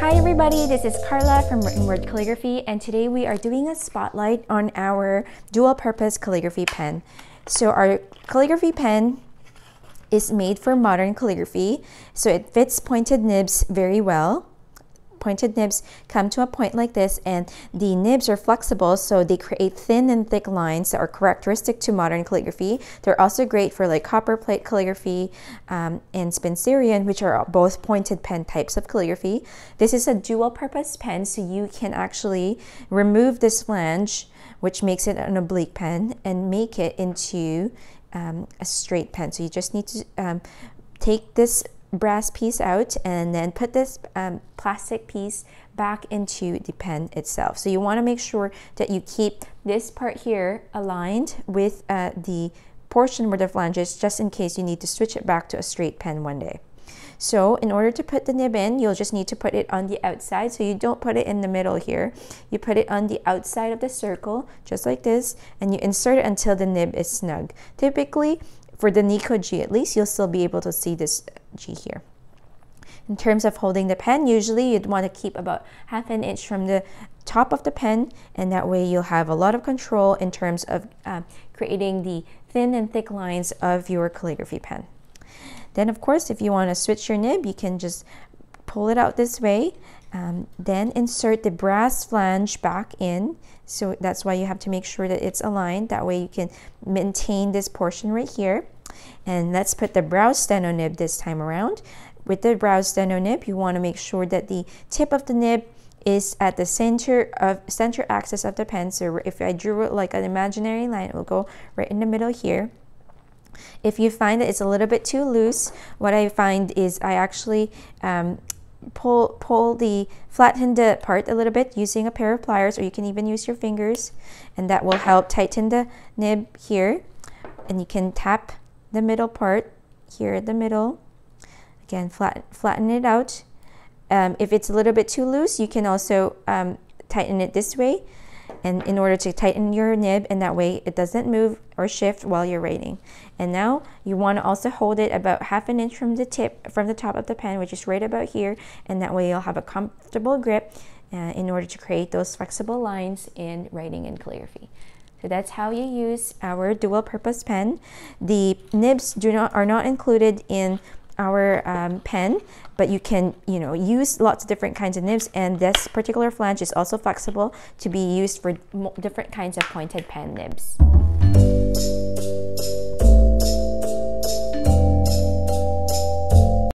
Hi everybody, this is Carla from Written Word Calligraphy and today we are doing a spotlight on our dual purpose calligraphy pen. So our calligraphy pen is made for modern calligraphy, so it fits pointed nibs very well pointed nibs come to a point like this and the nibs are flexible so they create thin and thick lines that are characteristic to modern calligraphy. They're also great for like copper plate calligraphy um, and Spencerian which are both pointed pen types of calligraphy. This is a dual purpose pen so you can actually remove this flange which makes it an oblique pen and make it into um, a straight pen. So you just need to um, take this brass piece out and then put this um, plastic piece back into the pen itself. So you want to make sure that you keep this part here aligned with uh, the portion where the flange is just in case you need to switch it back to a straight pen one day. So in order to put the nib in, you'll just need to put it on the outside. So you don't put it in the middle here. You put it on the outside of the circle, just like this, and you insert it until the nib is snug. Typically, for the Nico G at least, you'll still be able to see this G here. In terms of holding the pen, usually you'd want to keep about half an inch from the top of the pen and that way you'll have a lot of control in terms of uh, creating the thin and thick lines of your calligraphy pen. Then of course, if you want to switch your nib, you can just pull it out this way. Um, then insert the brass flange back in. So that's why you have to make sure that it's aligned. That way you can maintain this portion right here. And let's put the brow steno nib this time around. With the brow steno nib, you want to make sure that the tip of the nib is at the center of center axis of the pen. So if I drew it like an imaginary line, it will go right in the middle here. If you find that it's a little bit too loose, what I find is I actually um, pull pull the flatten the part a little bit using a pair of pliers or you can even use your fingers and that will help tighten the nib here and you can tap the middle part here at the middle. Again, flat, flatten it out. Um, if it's a little bit too loose, you can also um, tighten it this way and in order to tighten your nib and that way it doesn't move or shift while you're writing. And now you want to also hold it about half an inch from the tip, from the top of the pen, which is right about here. And that way you'll have a comfortable grip uh, in order to create those flexible lines in writing and calligraphy. So that's how you use our dual purpose pen. The nibs do not are not included in our um, pen, but you can you know use lots of different kinds of nibs and this particular flange is also flexible to be used for different kinds of pointed pen nibs.